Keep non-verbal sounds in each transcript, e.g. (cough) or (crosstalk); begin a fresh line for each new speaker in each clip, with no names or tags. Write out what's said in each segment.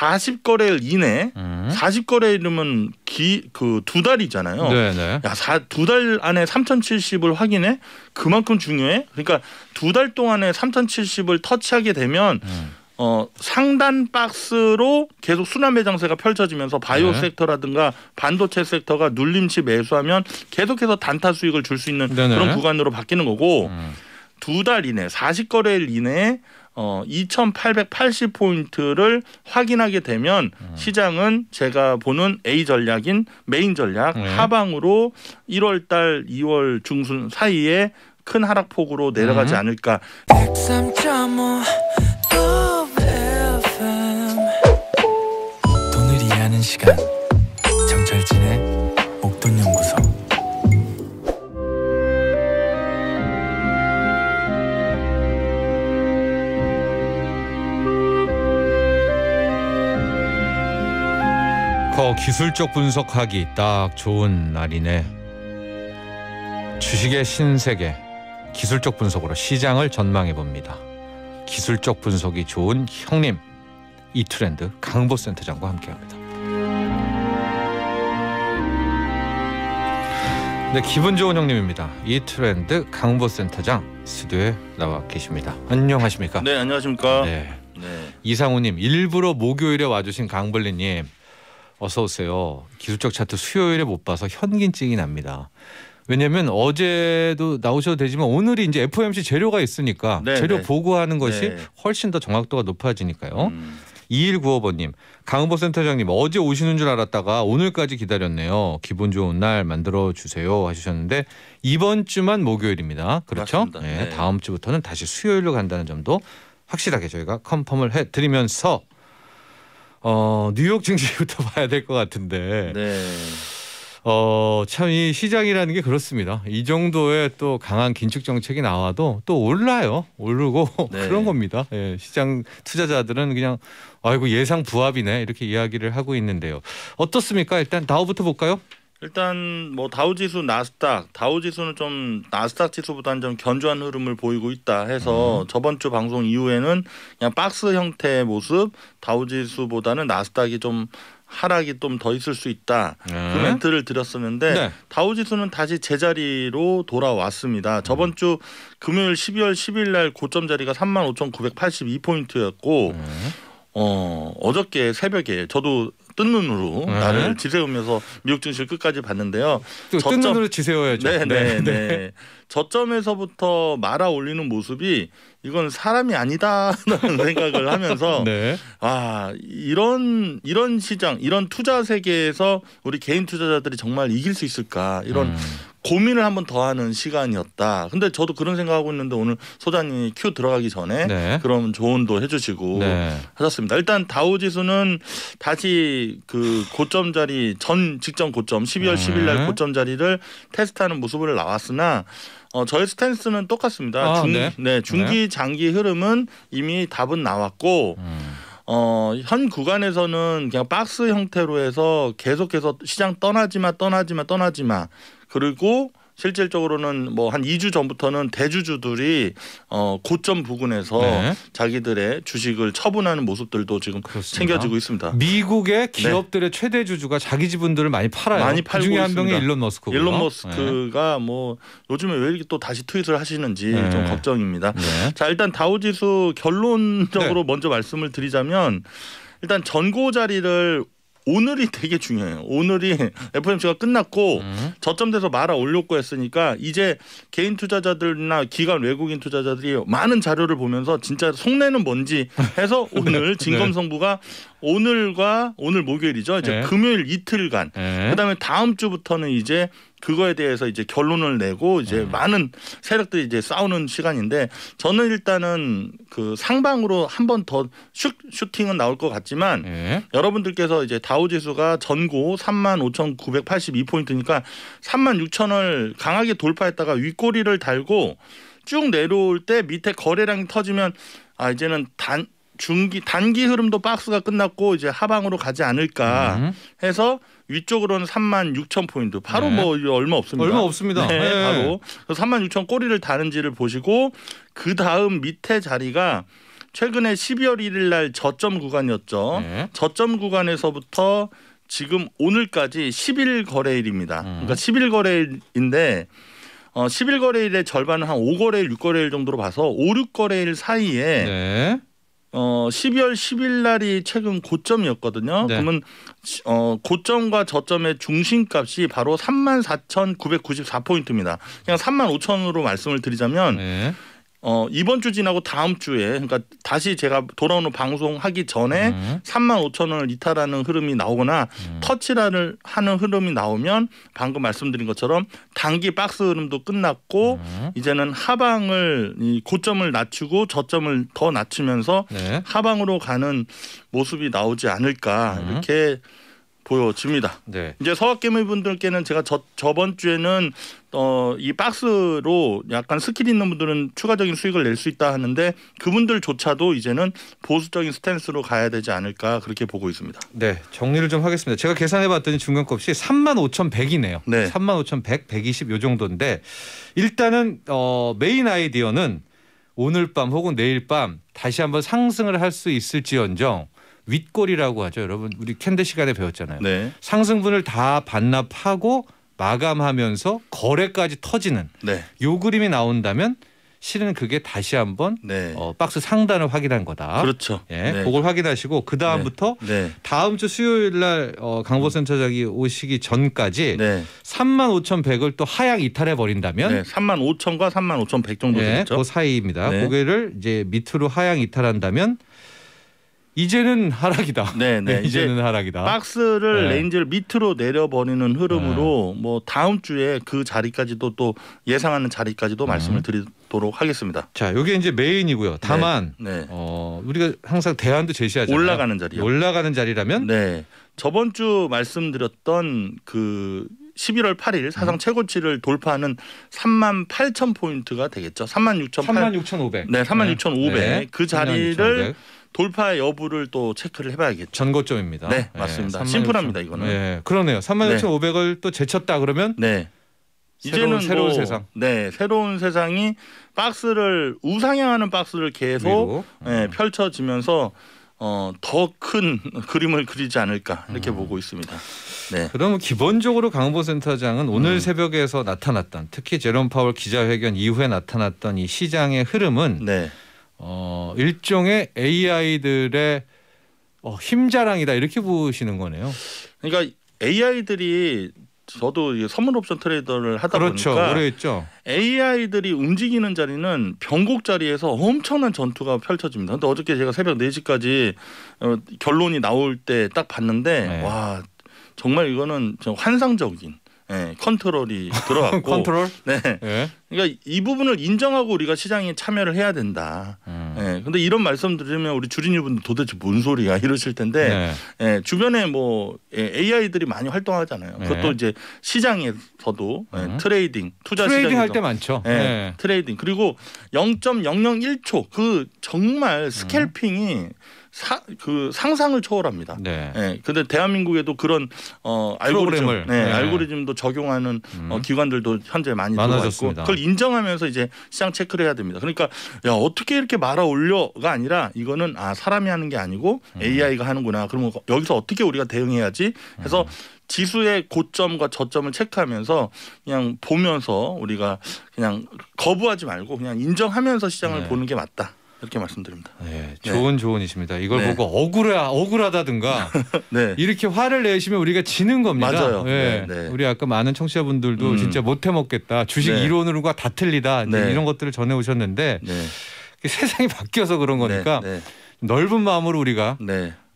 사십 거래일 이내 음. 사십 음. 거래일이면 기 그 두 달이잖아요. 네네. 네. 두달 안에 삼천칠십을 확인해? 그만큼 중요해? 그러니까 두 달 동안에 삼천칠십을 터치하게 되면 음. 어, 상단 박스로 계속 순환 매장세가 펼쳐지면서 바이오 네. 섹터라든가 반도체 섹터가 눌림치 매수하면 계속해서 단타 수익을 줄 수 있는 네네. 네. 그런 구간으로 바뀌는 거고 음. 두달 이내 사십 거래일 이내에 어 2,880포인트를 확인하게 되면 음. 시장은 제가 보는 A 전략인 메인 전략 네. 하방으로 1월 달 2월 중순 사이에 큰 하락폭으로 내려가지 음. 않을까.
시간. 기술적 분석하기 딱 좋은 날이네. 주식의 신세계 기술적 분석으로 시장을 전망해 봅니다. 기술적 분석이 좋은 형님 이 트렌드 강보 센터장과 함께합니다. 네, 기분 좋은 형님입니다. 이 트렌드 강보 센터장 스튜디오에 나와 계십니다. 안녕하십니까? 네, 안녕하십니까? 네. 네. 이상우님 일부러 목요일에 와주신 강블리님 어서 오세요. 기술적 차트 수요일에 못 봐서 현긴증이 납니다. 왜냐면 하 어제도 나오셔도 되지만 오늘이 이제 FOMC 재료가 있으니까 네 재료 네. 보고하는 것이 네. 훨씬 더 정확도가 높아지니까요. 음. 2195번님, 강은보 센터장님 어제 오시는 줄 알았다가 오늘까지 기다렸네요. 기분 좋은 날 만들어 주세요 하셨는데 이번 주만 목요일입니다. 그렇죠? 네, 네. 다음 주부터는 다시 수요일로 간다는 점도 확실하게 저희가 컨펌을 해드리면서 어, 뉴욕 증시부터 (laughs) 봐야 될 것 같은데. 네. 어, 참 이 시장이라는 게 그렇습니다. 이 정도의 또 강한 긴축 정책이 나와도 또 올라요. 오르고 (laughs) 네. 그런 겁니다. 예, 시장 투자자들은 그냥 아이고 예상 부합이네 이렇게 이야기를 하고 있는데요. 어떻습니까? 일단 다우부터 볼까요? 일단
뭐 다우지수 나스닥 다우지수는 좀 나스닥 지수보다는 좀 견조한 흐름을 보이고 있다 해서 음. 저번 주 방송 이후에는 그냥 박스 형태의 모습 다우지수보다는 나스닥이 좀 하락이 좀 더 있을 수 있다 네. 그 멘트를 드렸었는데 네. 다우지수는 다시 제자리로 돌아왔습니다. 음. 저번 주 금요일 12월 10일 날 고점 자리가 35,982포인트였고 네. 어, 어저께 새벽에 저도 뜬 눈으로 네. 나를 지새우면서 미국 증시를 끝까지 봤는데요. 저점, 뜬 눈으로 지새워야죠. 네 네, 네, 네, 네. 저점에서부터 말아 올리는 모습이 이건 사람이 아니다라는 (laughs) 생각을 하면서 네. 아 이런 이런 시장 이런 투자 세계에서 우리 개인 투자자들이 정말 이길 수 있을까 이런 음. 고민을 한 번 더 하는 시간이었다. 근데 저도 그런 생각하고 있는데 오늘 소장님이 큐 들어가기 전에 네. 그런 조언도 해주시고 네. 하셨습니다. 일단 다우 지수는 다시 그 고점 자리 전 직전 고점 12월 네. 10일 날 고점 자리를 테스트하는 모습을 나왔으나 어, 저의 스탠스는 똑같습니다. 아, 중, 네. 네, 중기 네. 장기 흐름은 이미 답은 나왔고 음. 어, 현 구간에서는 그냥 박스 형태로 해서 계속해서 시장 떠나지마 떠나지마 떠나지마 그리고 실질적으로는 뭐 한 2주 전부터는 대주주들이 어 고점 부근에서 네. 자기들의 주식을 처분하는 모습들도 지금 그렇습니다. 챙겨지고 있습니다. 미국의 네. 기업들의
네. 최대 주주가 자기 지분들을 많이 팔아요. 많이 팔고 그 중에 한 명이 일론 머스크 일론 머스크가
네. 뭐 요즘에 왜 이렇게 또 다시 트윗을 하시는지 네. 좀 걱정입니다. 네. 자, 일단 다우지수 결론적으로 먼저 말씀을 드리자면 일단 전고 자리를 오늘이 되게 중요해요. 오늘이 FOMC가 (laughs) 끝났고 음. 저점돼서 말아 올렸고 했으니까 이제 개인 투자자들이나 기관 외국인 투자자들이 많은 자료를 보면서 진짜 속내는 뭔지 해서 (laughs) 네. 오늘 네. 진검성부가 오늘과 오늘 목요일이죠. 이제 네. 금요일 이틀간. 네. 그다음에 다음 주부터는 이제 그거에 대해서 이제 결론을 내고 이제 음. 많은 세력들이 이제 싸우는 시간인데 저는 일단은 그 상방으로 한 번 더 슈팅은 나올 것 같지만 예. 여러분들께서 이제 다우지수가 전고 35,982포인트니까 36,000을 강하게 돌파했다가 윗꼬리를 달고 쭉 내려올 때 밑에 거래량이 터지면 아 이제는 단 중기 단기 흐름도 박스가 끝났고 이제 하방으로 가지 않을까 음. 해서 위쪽으로는 3만 6천 포인트 바로 네. 뭐 얼마 없습니다. 얼마 없습니다. 네, 네. 바로 3만 6천 꼬리를 다는지를 보시고 그 다음 밑에 자리가 최근에 12월 1일 날 저점 구간이었죠. 네. 저점 구간에서부터 지금 오늘까지 10일 거래일입니다. 음. 그러니까 10일 거래일인데 어, 10일 거래일의 절반은 한 5거래일, 6거래일 정도로 봐서 5, 6거래일 사이에 네. 어 12월 10일 날이 최근 고점이었거든요. 네. 그러면 어 고점과 저점의 중심값이 바로 34,994포인트입니다. 그냥 35,000으로 말씀을 드리자면 네. 어 이번 주 지나고 다음 주에 그러니까 다시 제가 돌아오는 방송 하기 전에 음. 3만 5천 원을 이탈하는 흐름이 나오거나 음. 터치라를 하는 흐름이 나오면 방금 말씀드린 것처럼 단기 박스 흐름도 끝났고 음. 이제는 하방을 이 고점을 낮추고 저점을 더 낮추면서 네. 하방으로 가는 모습이 나오지 않을까 음. 이렇게 보여집니다. 네. 이제 서학개미 분들께는 제가 저, 저번 주에는 어, 이 박스로 약간 스킬 있는 분들은 추가적인 수익을 낼 수 있다 하는데 그분들조차도 이제는 보수적인 스탠스로 가야 되지 않을까 그렇게 보고 있습니다.
네, 정리를 좀 하겠습니다. 제가 계산해 봤더니 중간값이 35,100이네요. 네. 35,100, 120요 정도인데 일단은 어, 메인 아이디어는 오늘 밤 혹은 내일 밤 다시 한번 상승을 할 수 있을지언정 윗골이라고 하죠. 여러분 우리 캔디 시간에 배웠잖아요. 네. 상승분을 다 반납하고 마감하면서 거래까지 터지는 네. 요 그림이 나온다면 실은 그게 다시 한번 네. 어, 박스 상단을 확인한 거다. 그렇죠. 예, 네. 그걸 확인하시고 그 다음부터 네. 네. 다음 주 수요일 날 어, 강보센터장이 오시기 전까지 네. 3만 5,100을 또 하향 이탈해 버린다면 네. 3만 5천과 3만 5,100 정도 예, 되죠. 그 사이입니다. 네. 고개를 이제 밑으로 하향 이탈한다면 이제는 하락이다. 네, 네. (laughs) 네 이제는 이제 하락이다. 박스를 네. 레인지를 밑으로 내려버리는
흐름으로 네. 뭐 다음 주에 그 자리까지도 또 예상하는 자리까지도 음. 말씀을 드리도록 하겠습니다. 자, 이게 이제 메인이고요. 네. 다만
네. 어, 우리가 항상 대안도 제시하잖아요. 올라가는 자리 올라가는
자리라면 네. 저번 주 말씀드렸던 그 11월 8일 사상 음. 최고치를 돌파하는 3만 8천 포인트가 되겠죠. 3만 6천 3만 6천 5백. 네, 3만 6천 5백. 그 자리를 6, 돌파 여부를 또 체크를 해봐야겠죠.
전고점입니다. 네, 예, 맞습니다. 예, 심플합니다 이거는. 예, 그러네요. 36,500을 또 제쳤다 그러면 네. 새로운, 이제는 뭐 새로운 뭐, 세상.
네, 새로운 세상이 박스를 우상향하는 박스를 계속 예, 음. 펼쳐지면서 어, 더큰 (laughs) 그림을 그리지 않을까 이렇게 음. 보고 있습니다.
네. 그럼 기본적으로 강보 센터장은 오늘 음. 새벽에서 나타났던 특히 제롬 파월 기자회견 이후에 나타났던 이 시장의 흐름은 네. 어, 일종의 AI들의 어, 힘자랑이다 이렇게 보시는 거네요. 그러니까 AI들이 저도 선물
옵션 트레이더를 하다 그렇죠. 보니까 그렇죠. AI들이 움직이는 자리는 변곡 자리에서 엄청난 전투가 펼쳐집니다. 근데 어저께 제가 새벽 4시까지 어, 결론이 나올 때 딱 봤는데 네. 와 정말 이거는 환상적인 네, 컨트롤이 들어갔고 (laughs) 컨트롤? 네. 예. 그러니까 이 부분을 인정하고 우리가 시장에 참여를 해야 된다. 음. 예. 근데 이런 말씀 드리면 우리 주린이분들 도대체 뭔 소리야 (laughs) 이러실 텐데 네. 예. 주변에 뭐 AI들이 예, 많이 활동하잖아요. 네. 그것도 이제 시장에서도 예, 음. 트레이딩, 투자 트레이딩 할 때 많죠. 네. 트레이딩 그리고 0.001초 그 정말 스캘핑이 음. 사, 그 상상을 초월합니다. 네. 예. 근데 대한민국에도 그런 어 알고리즘, 네, 네. 알고리즘도 적용하는 어, 음. 어, 기관들도 현재 많이 들어와 있고 그걸 인정하면서 이제 시장 체크를 해야 됩니다. 그러니까 야 어떻게 이렇게 말아 올려가 아니라 이거는 아 사람이 하는 게 아니고 음. AI가 하는구나. 그러면 여기서 어떻게 우리가 대응해야지 해서 음. 지수의 고점과 저점을 체크하면서 그냥 보면서 우리가 그냥 거부하지 말고 그냥 인정하면서 시장을 네.
보는 게 맞다. 이렇게 말씀드립니다. 네, 네. 좋은 네. 조언이십니다. 이걸 네. 보고 억울해 억울하다든가 (laughs) 네. 이렇게 화를 내시면 우리가 지는 겁니다. 맞아요. 네. 네, 네. 우리 아까 많은 청취자분들도 음. 진짜 못해 먹겠다. 주식 이론으로가 다 틀리다. 이런 것들을 전해 오셨는데 세상이 바뀌어서 그런 거니까 넓은 마음으로 우리가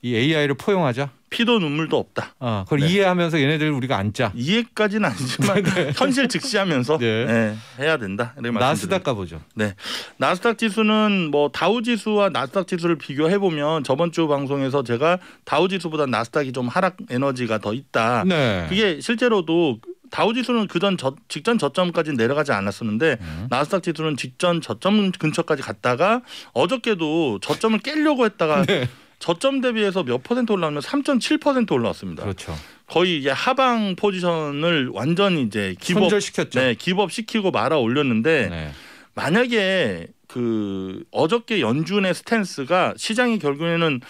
이 AI를 포용하자. 피도 눈물도 없다. 아, 그걸 네. 이해하면서 얘네들 우리가 앉자. 이해까지는 아니지만 (laughs) 네, 네. 현실
직시하면서 (laughs) 네. 네, 해야 된다. 나스닥 가보죠. 네, 나스닥 지수는 뭐 다우 지수와 나스닥 지수를 비교해 보면 저번 주 방송에서 제가 다우 지수보다 나스닥이 좀 하락 에너지가 더 있다. 네. 그게 실제로도 다우지수는 그전 저, 직전 저점까지 내려가지 않았었는데 음. 나스닥 지수는 직전 저점 근처까지 갔다가 어저께도 저점을 깨려고 했다가 네. 저점 대비해서 몇 퍼센트 올라오면 3.7% 올라왔습니다. 그렇죠. 거의 이제 하방 포지션을 완전히 이제 기법시켰죠 네, 기업 시키고 말아 올렸는데 네. 만약에 그 어저께 연준의 스탠스가 시장이 결국에는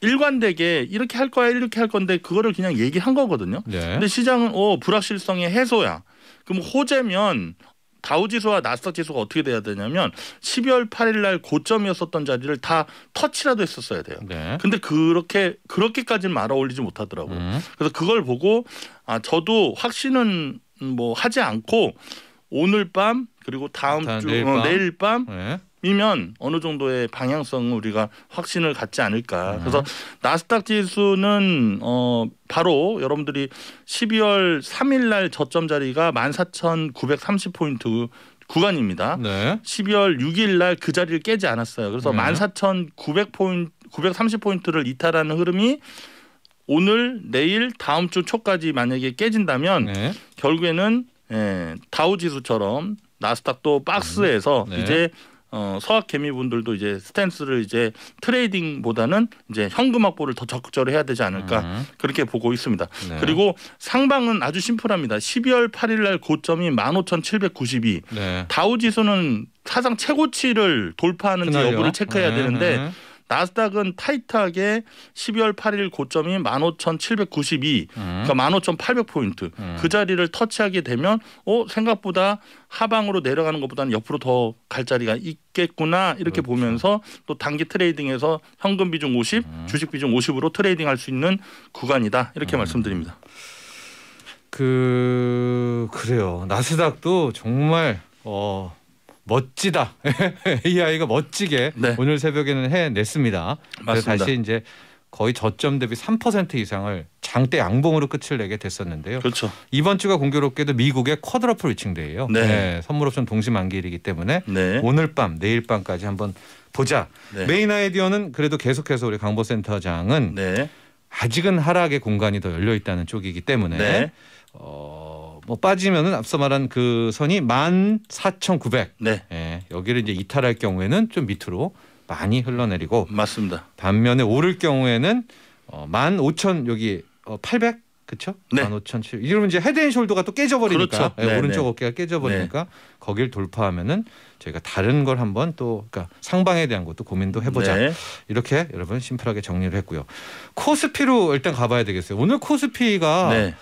일관되게 이렇게 할 거야 이렇게 할 건데 그거를 그냥 얘기한 거거든요. 네. 근데 시장은 어 불확실성의 해소야. 그럼 호재면 다우지수와 나스닥지수가 어떻게 돼야 되냐면 12월 8일 날 고점이었었던 자리를 다 터치라도 했었어야 돼요. 네. 근데 그렇게 그렇게까지는 말아 올리지 못하더라고요. 음. 그래서 그걸 보고 아 저도 확신은 뭐 하지 않고 오늘 밤 그리고 다음 주 내일 어, 밤, 어, 내일 밤 네. 이면 어느 정도의 방향성은 우리가 확신을 갖지 않을까. 음. 그래서 나스닥 지수는 어 바로 여러분들이 12월 3일 날 저점 자리가 14,930포인트 구간입니다. 네. 12월 6일 날 그 자리를 깨지 않았어요. 그래서 네. 14,900포인트 930포인트를 이탈하는 흐름이 오늘 내일 다음 주 초까지 만약에 깨진다면 네. 결국에는 예, 다우 지수처럼 나스닥도 박스에서 음. 네. 이제 어, 서학 개미분들도 이제 스탠스를 이제 트레이딩보다는 이제 현금 확보를 더적극적으로 해야 되지 않을까 음. 그렇게 보고 있습니다. 네. 그리고 상방은 아주 심플합니다. 12월 8일 날 고점이 15,792. 네. 다우 지수는 사상 최고치를 돌파하는지 그날요? 여부를 체크해야 네. 되는데 네. 나스닥은 타이트하게 12월 8일 고점인 15,792, 음. 그러니까 15,800포인트 음. 그 자리를 터치하게 되면 어 생각보다 하방으로 내려가는 것보다는 옆으로 더 갈 자리가 있겠구나 이렇게 그렇죠. 보면서 또 단기 트레이딩에서 현금 비중 50, 음. 주식 비중 50으로 트레이딩할 수 있는 구간이다 이렇게 음. 말씀드립니다.
그 그래요 나스닥도 정말 어 멋지다. (laughs) 이아이가 멋지게 네. 오늘 새벽에는 해냈습니다. 맞습니다. 다시 이제 거의 저점 대비 3% 이상을 장대 양봉으로 끝을 내게 됐었는데요. 그렇죠. 이번 주가 공교롭게도 미국의 쿼드러플 위칭데이예요. 네. 네. 선물옵션 동시 만기일이기 때문에 네. 오늘 밤 내일 밤까지 한번 보자. 네. 메인 아이디어는 그래도 계속해서 우리 강보센터장은 네. 아직은 하락의 공간이 더 열려 있다는 쪽이기 때문에 네. 어, 뭐 빠지면은 앞서 말한 그 선이 14,900. 네. 예, 여기를 이제 이탈할 경우에는 좀 밑으로 많이 흘러내리고 맞습니다. 반면에 오를 경우에는 어, 15,000 여기 어, 800 그렇죠? 네. 15,700. 이러면 이제 헤드앤숄더가 또 깨져버리니까 그렇죠. 예, 네, 오른쪽 네. 어깨가 깨져버리니까 네. 거길 돌파하면은 저희가 다른 걸 한번 또 그러니까 상방에 대한 것도 고민도 해보자. 네. 이렇게 여러분 심플하게 정리를 했고요. 코스피로 일단 가봐야 되겠어요. 오늘 코스피가 네.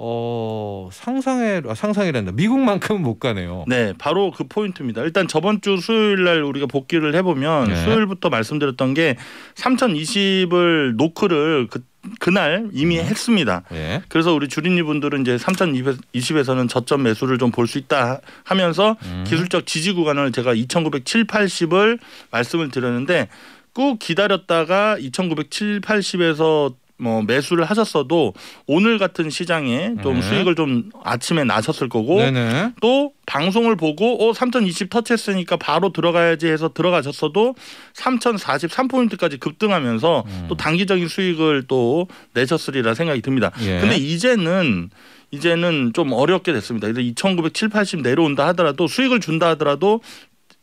어 상상에 아, 상상이란다. 미국만큼은 못 가네요. 네, 바로 그 포인트입니다. 일단 저번 주 수요일 날 우리가
복귀를 해보면 네. 수요일부터 말씀드렸던 게 3,020을 노크를 그 그날 이미 음. 했습니다. 예. 그래서 우리 주린이분들은 이제 3,020에서는 저점 매수를 좀 볼 수 있다 하면서 음. 기술적 지지 구간을 제가 2,907, 80을 말씀을 드렸는데 꾹 기다렸다가 2,907, 80에서 뭐 매수를 하셨어도 오늘 같은 시장에 좀 네. 수익을 좀 아침에 나셨을 거고 네네. 또 방송을 보고 어3020 터치했으니까 바로 들어가야지 해서 들어가셨어도 3043포인트까지 급등하면서 음. 또 단기적인 수익을 또 내셨으리라 생각이 듭니다. 예. 근데 이제는 이제는 좀 어렵게 됐습니다. 이제 2970, 80 내려온다 하더라도 수익을 준다 하더라도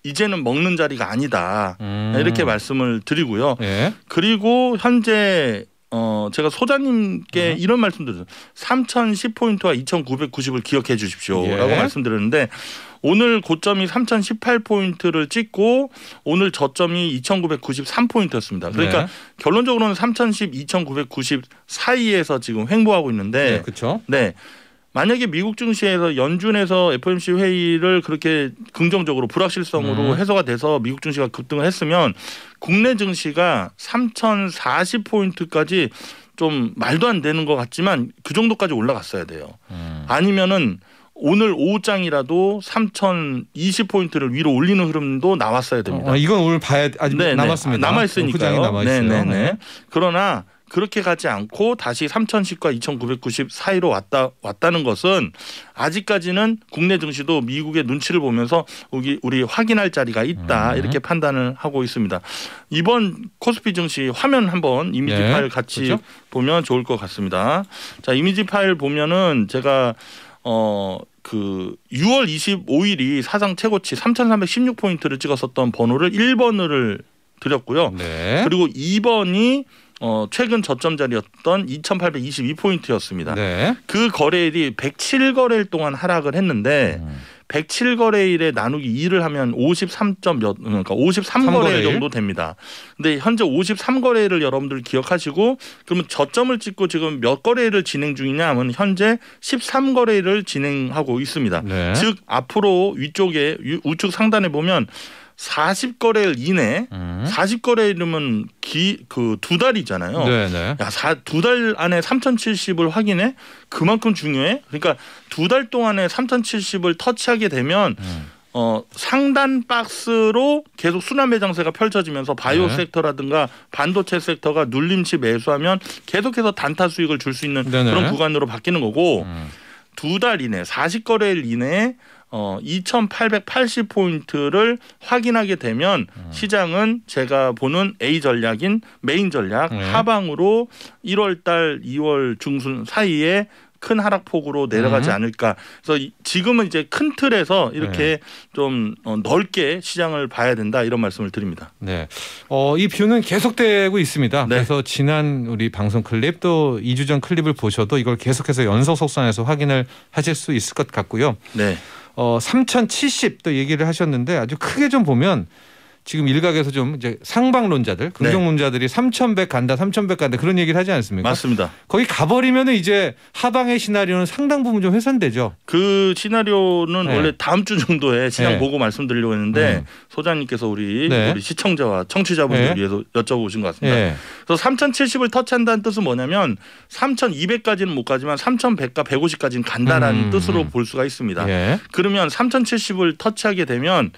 이제는 먹는 자리가 아니다.
음. 이렇게
말씀을 드리고요. 예. 그리고 현재 어 제가 소장님께 어. 이런 말씀드렸어요. 3,010포인트와 2,990을 기억해 주십시오라고 예. 말씀드렸는데 오늘 고점이 3,018포인트를 찍고 오늘 저점이 2,993포인트였습니다. 그러니까 네. 결론적으로는 3,010, 2,990 사이에서 지금 횡보하고 있는데 네, 그렇죠. 네. 만약에 미국 증시에서 연준에서 FOMC 회의를 그렇게 긍정적으로 불확실성으로 음. 해소가 돼서 미국 증시가 급등을 했으면 국내 증시가 3,040포인트까지 좀 말도 안 되는 것 같지만 그 정도까지 올라갔어야 돼요. 음. 아니면은 오늘 오후장이라도 3,020포인트를 위로 올리는 흐름도 나왔어야 됩니다. 어,
이건 오늘 봐야 아직 네네. 네. 남았습니다. 남아 있으니까요. 네네네. 네, 네.
그러나 그렇게 가지 않고 다시 3,010과 2,990 사이로 왔다 왔다는 것은 아직까지는 국내 증시도 미국의 눈치를 보면서 우리, 우리 확인할 자리가 있다 음. 이렇게 판단을 하고 있습니다. 이번 코스피 증시 화면 한번 이미지 네. 파일 같이 그렇죠? 보면 좋을 것 같습니다. 자 이미지 파일 보면은 제가 어. 그 6월 25일이 사상 최고치 3,316포인트를 찍었었던 번호를 1번을 드렸고요. 네. 그리고 2번이 어, 최근 저점 자리였던 2,822포인트였습니다. 네. 그 거래일이 107거래일 동안 하락을 했는데 음. 107거래일에 나누기 2를 하면 53점 몇 그러니까 53거래일 정도 됩니다. 근데 현재 53거래일을 여러분들 기억하시고 그러면 저점을 찍고 지금 몇 거래일을 진행 중이냐 하면 현재 13거래일을 진행하고 있습니다. 네. 즉 앞으로 위쪽에 우측 상단에 보면 사십 거래일 이내 음. 사십 음. 거래일이면 기 그 두 달이잖아요. 네네. 네. 야, 두달 안에 삼천칠십을 확인해? 그만큼 중요해? 그러니까 두 달 동안에 삼천칠십을 터치하게 되면 음. 어, 상단 박스로 계속 순환 매장세가 펼쳐지면서 바이오 네. 섹터라든가 반도체 섹터가 눌림치 매수하면 계속해서 단타 수익을 줄 수 있는 네네. 네. 그런 구간으로 바뀌는 거고 음. 두달 이내 사십 거래일 이내에 어, 2,880포인트를 확인하게 되면 음. 시장은 제가 보는 A 전략인 메인 전략 네. 하방으로 1월 달 2월 중순 사이에 큰 하락폭으로 내려가지 음. 않을까. 그래서 지금은 이제 큰 틀에서 이렇게 네. 좀 어, 넓게 시장을 봐야 된다 이런 말씀을 드립니다.
네. 어, 이 뷰는 계속되고 있습니다. 네. 그래서 지난 우리 방송 클립 또 2주 전 클립을 보셔도 이걸 계속해서 연속 속상에서 확인을 하실 수 있을 것 같고요. 네. 어, 3,070또 얘기를 하셨는데 아주 크게 좀 보면 지금 일각에서 좀 이제 상방론자들, 네. 긍정론자들이 네. 3,100 간다, 3,100 간다 그런 얘기를 하지 않습니까? 맞습니다. 거기 가버리면 이제 하방의 시나리오는 상당 부분 좀 회선되죠. 그 시나리오는 네. 원래 다음 주 정도에 시장 네. 보고 말씀드리려고 했는데 음.
소장님께서 우리, 네. 우리 시청자와 청취자분들 네. 위해서 여쭤보신 것 같습니다. 그래서 3,070을 터치한다는 뜻은 뭐냐면 3,200까지는 못 가지만 3,100과 150까지는 간다라는 음. 뜻으로 볼 수가 있습니다. 예. 그러면 3,070을 터치하게 되면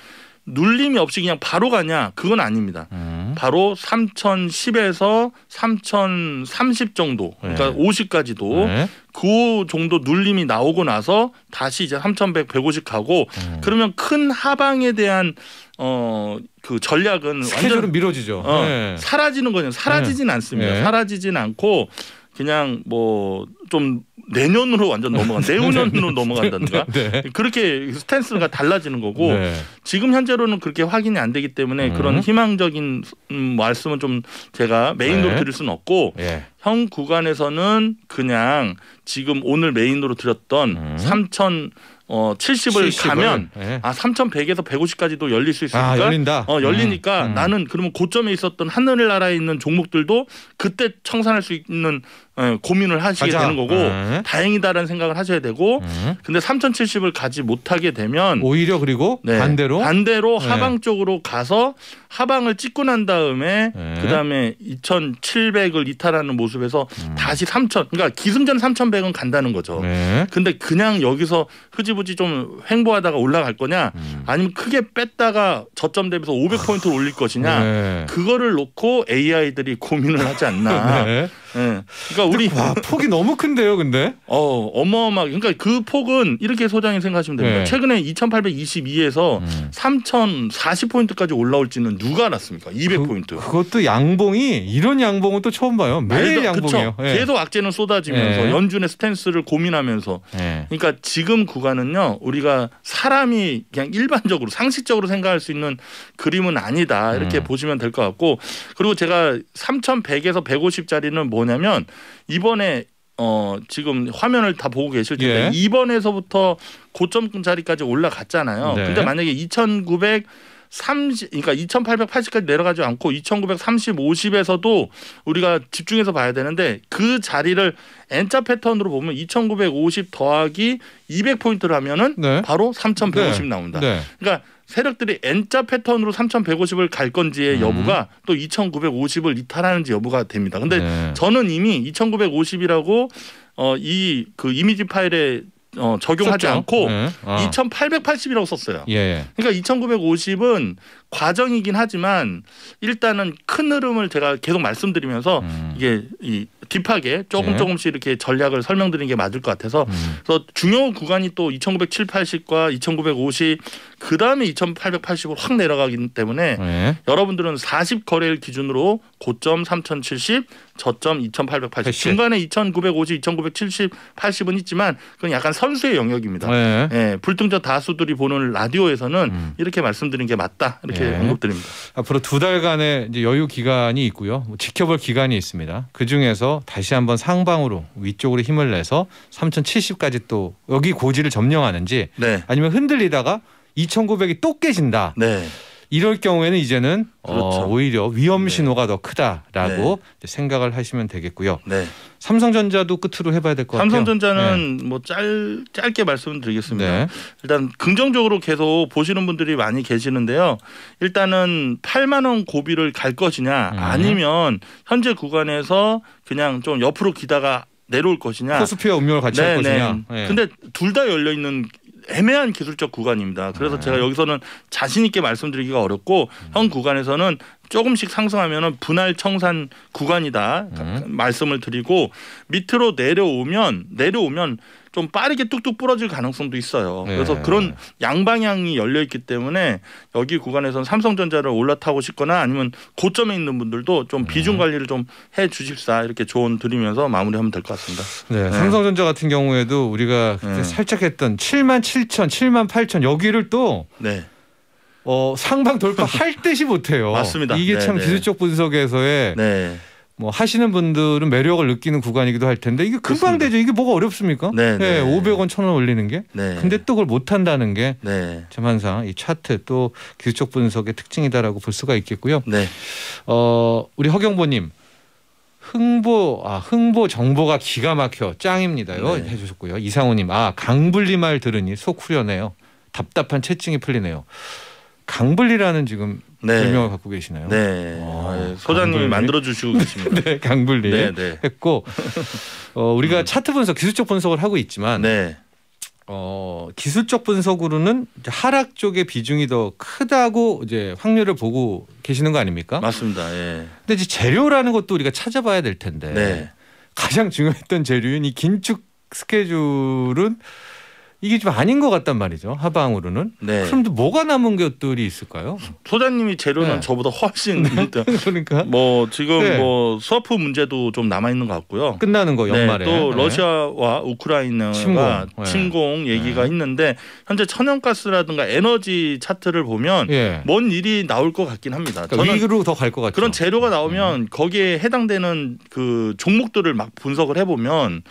눌림이 없이 그냥 바로 가냐? 그건 아닙니다. 음. 바로 3,010에서 3,030 정도, 그러니까 네. 50까지도 네. 그 정도 눌림이 나오고 나서 다시 이제 3,100, 150 가고 음. 그러면 큰 하방에 대한 어 그 전략은 완전 히 미뤄지죠. 어, 네. 사라지는 거냐? 사라지진 네. 않습니다. 네. 사라지진 않고 그냥 뭐좀 내년으로 완전 넘어간 (laughs) 내후년으로 넘어간다든가 (laughs) 네. 그렇게 스탠스가 달라지는 거고 네. 지금 현재로는 그렇게 확인이 안 되기 때문에 음. 그런 희망적인 음, 말씀은 좀 제가 메인으로 네. 드릴 수는 없고 예. 형 구간에서는 그냥 지금 오늘 메인으로 드렸던 음. 3천 어 70을, 7 0 가면 네. 아 3,100에서 150까지도 열릴 수 있으니까 아, 열린다. 어 열리니까 음, 음. 나는 그러면 고점에 있었던 하늘나라에 있는 종목들도 그때 청산할 수 있는 에, 예, 고민을 하시게 가자. 되는 거고 에. 예. 다행이다라는 생각을 하셔야 되고 에. 음. 근데 3,070을 가지 못하게 되면
오히려 그리고
네, 반대로 반대로 하방 쪽으로 가서 하방을 찍고 난 다음에 그다음에 2,700을 이탈하는 모습에서 음. 다시 3,000 그러니까 기승전 3,100은 간다는 거죠. 네. 근데 그냥 여기서 흐집 흐지부지 좀 횡보하다가 올라갈 거냐 음. 아니면 크게 뺐다가 저점 대비해서 500포인트를 올릴 것이냐 아, 네. 그거를 놓고 AI들이 고민을 하지 않나. (laughs) 네. 네. 그러니까 우리 와, 폭이 너무 큰데요, 근데. 어, 어마어마하게. 그러니까 그 폭은 이렇게 소장님 생각하시면 됩니다. 네. 최근에 2,822에서 음. 3,040포인트까지 올라올지는
누가 알았습니까? 200포인트. 그, 그것도 양봉이 이런 양봉은 또 처음 봐요. 매일 양봉이에요. 예. 계속
악재는 쏟아지면서 예. 연준의 스탠스를 고민하면서. 예. 그러니까 지금 구간은요. 우리가 사람이 그냥 일반적으로 상식적으로 생각할 수 있는 그림은 아니다. 이렇게 음. 보시면 될 것 같고 그리고 제가 3,100에서 150짜리는 뭐 뭐냐면 이번에 어 지금 화면을 다 보고 계실 텐데 예. 2번에서부터 고점 자리까지 올라갔잖아요. 네. 근데 만약에 2,900 30 그러니까 2880까지 내려가지 않고 2930 50에서도 우리가 집중해서 봐야 되는데 그 자리를 N자 패턴으로 보면 2950 더하기 200포인트를 하면은 네. 바로 3150 네. 나옵니다 네. 그러니까 세력들이 N자 패턴으로 3,150을 갈 건지의 음. 여부가 음. 또 2,950을 이탈하는지 여부가 됩니다. 근데 네. 저는 이미 2,950이라고 어, 이그 이미지 파일에 어, 적용하지 썼죠? 않고 네. 어. 아. 2,880이라고 썼어요. 예. 예. 그러니까 2,950은 과정이긴 하지만 일단은 큰 흐름을 제가 계속 말씀드리면서 음. 이게 이 딥하게 조금 네. 조금씩 이렇게 전략을 설명드리는 게 맞을 것 같아서 음. 그래서 중요 구간이 또 2,970, 80과 2,950 그다음에 2,880으로 확 내려가기 때문에 네. 여러분들은 40 거래일 기준으로 고점 3,070, 저점 2,880 중간에 2,950, 2,970, 80은 있지만 그건 약간 선수의 영역입니다. 네. 예, 예 불등전 다수들이 보는 라디오에서는 음. 이렇게 말씀드린 게 맞다 이렇게 네. 언급드립니다.
앞으로 두 달간의 여유 기간이 있고요, 지켜볼 기간이 있습니다. 그 중에서 다시 한번 상방으로 위쪽으로 힘을 내서 3070까지 또 여기 고지를 점령하는지 네. 아니면 흔들리다가 2900이 또 깨진다. 네. 이럴 경우에는 이제는 어, 그렇죠. 어, 오히려 위험 네. 신호가 네. 더 크다라고 네. 생각을 하시면 되겠고요. 네. 삼성전자도 끝으로 해봐야 될 것 같아요. 삼성전자는 네. 뭐 짧, 짧게 말씀드리겠습니다. 네.
일단 긍정적으로 계속 보시는 분들이 많이 계시는데요. 일단은 8만 원 고비를 갈 것이냐 음. 아니면 현재 구간에서 그냥 좀 옆으로 기다가 내려올 것이냐 코스피와 그 운명을 같이 네네. 할 것이냐 네. 근데 둘 다 열려 있는 애매한 기술적 구간입니다. 그래서 네. 제가 여기서는 자신 있게 말씀드리기가 어렵고 음. 현 구간에서는 조금씩 상승하면 분할 청산 구간이다 음. 말씀을 드리고 밑으로 내려오면 내려오면 좀 빠르게 뚝뚝 부러질 가능성도 있어요. 네. 그래서 그런 양방향이 열려 있기 때문에 여기 구간에선 삼성전자를 올라타고 싶거나 아니면 고점에 있는 분들도 좀 네. 비중 관리를 좀 해 주십사 이렇게 조언 드리면서 마무리하면 될 것 같습니다.
네, 네, 삼성전자 같은 경우에도 우리가 살짝 했던 7만 7천, 7만 8천 여기를 또 네. 어, 상방 돌파할 (laughs) 듯이 못해요. 맞습니다. 이게 참네 기술적 분석에서의 네. 뭐 하시는 분들은 매력을 느끼는 구간이기도 할 텐데 이게 금방 되죠. 이게 뭐가 어렵습니까? 네, 예, 네. 500원, 1000원 올리는 게. 네. 근데 또 그걸 못 한다는 게 네. 제만상 이 차트 또 기술적 분석의 특징이다라고 볼 수가 있겠고요. 네. 어, 우리 허경보 님. 흥보 아 흥보 정보가 기가 막혀 짱입니다요 네. 해주셨고요 이상호님 아 강불리 말 들으니 속 후련해요 답답한 채증이 풀리네요 강불리라는 지금
네. 별명을 갖고
계시나요? 네. 아, 아, 소장님이 만들어 주시고 (laughs) 네, 계십니다. (laughs) 네, 강불리 네, 네. 했고 어, 우리가 음. 차트 분석, 기술적 분석을 하고 있지만 네. 어, 기술적 분석으로는 하락 쪽의 비중이 더 크다고 이제 확률을 보고 계시는 거 아닙니까? 맞습니다. 예. 근데 이제 재료라는 것도 우리가 찾아봐야 될 텐데 네. 가장 중요했던 재료인 이 긴축 스케줄은 이게 좀 아닌 것 같단 말이죠. 하방으로는. 네. 그럼 또 뭐가 남은 것들이 있을까요? 소장님이 재료는 네. 저보다
훨씬 (laughs) 그러니까 뭐 지금 네. 뭐 수아프 문제도 좀 남아 있는 것 같고요. 끝나는 거 네, 연말에 또 네. 러시아와 우크라이나가 침공, 네. 침공 얘기가 있는데 현재 천연가스라든가 에너지 차트를 보면 예. 뭔 일이 나올 것 같긴 합니다. 그러니까 위로 더 갈 것 같죠. 그런 재료가 나오면 음. 거기에 해당되는 그 종목들을 막 분석을 해보면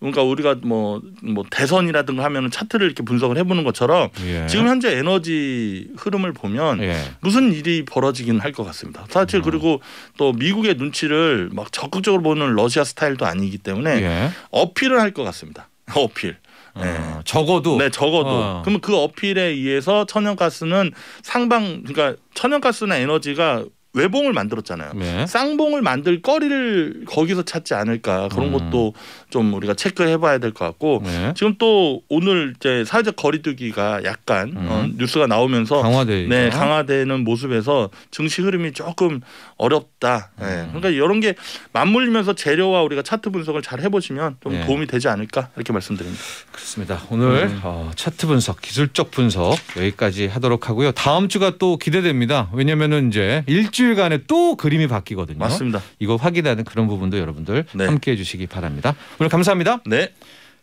그러니까 우리가 뭐, 뭐 대선이라든가 하면은 차트를 이렇게 분석을 해보는 것처럼 예. 지금 현재 에너지 흐름을 보면 예. 무슨 일이 벌어지긴 할 것 같습니다. 사실 음. 그리고 또 미국의 눈치를 막 적극적으로 보는 러시아 스타일도 아니기 때문에 예. 어필을 할 것 같습니다. (laughs) 어필.
네. 어, 적어도 네 적어도 어.
그러면 그 어필에 의해서 천연가스는 상방 그러니까 천연가스나 에너지가 외봉을 만들었잖아요. 네. 쌍봉을 만들 거리를 거기서 찾지 않을까 그런 음. 것도 좀 우리가 체크해봐야 될 것 같고 네. 지금 또 오늘 이제 사회적 거리두기가 약간 음. 어, 뉴스가 나오면서 강화되네 강화되는 모습에서 증시 흐름이 조금 어렵다. 네. 음. 네. 그러니까 이런 게 맞물리면서 재료와 우리가 차트 분석을 잘 해보시면 좀 네. 도움이 되지 않을까 이렇게 말씀드립니다.
그렇습니다. 오늘 음. 어, 차트 분석, 기술적 분석 여기까지 하도록 하고요. 다음 주가 또 기대됩니다. 왜냐하면은 이제 일주 일주일간에 또 그림이 바뀌거든요. 맞습니다. 이거 확인하는 그런 부분도 여러분들 네. 함께해 주시기 바랍니다. 오늘 감사합니다. 네.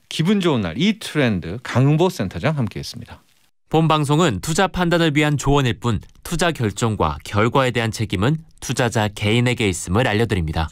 기분 좋은 날 이 트렌드 강보 센터장 함께했습니다. 본 방송은 투자 판단을 위한 조언일 뿐 투자 결정과 결과에 대한 책임은 투자자 개인에게 있음을 알려드립니다.